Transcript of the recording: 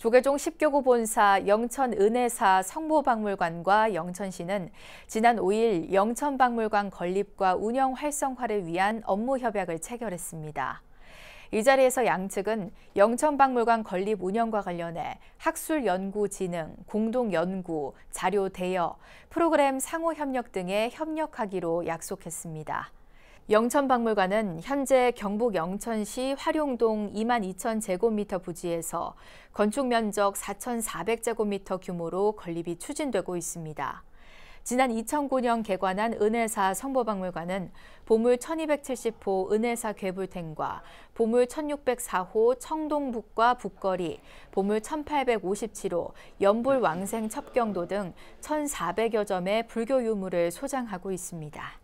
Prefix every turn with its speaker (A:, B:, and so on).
A: 조계종 10교구 본사 영천은혜사 성모박물관과 영천시는 지난 5일 영천박물관 건립과 운영 활성화를 위한 업무 협약을 체결했습니다. 이 자리에서 양측은 영천박물관 건립 운영과 관련해 학술연구진흥, 공동연구, 자료 대여, 프로그램 상호 협력 등에 협력하기로 약속했습니다. 영천박물관은 현재 경북 영천시 화룡동 2만 2천 제곱미터 부지에서 건축 면적 4,400제곱미터 규모로 건립이 추진되고 있습니다. 지난 2009년 개관한 은혜사 성보박물관은 보물 1270호 은혜사 괴불탱과 보물 1604호 청동북과 북거리, 보물 1857호 연불왕생 첩경도 등 1,400여 점의 불교 유물을 소장하고 있습니다.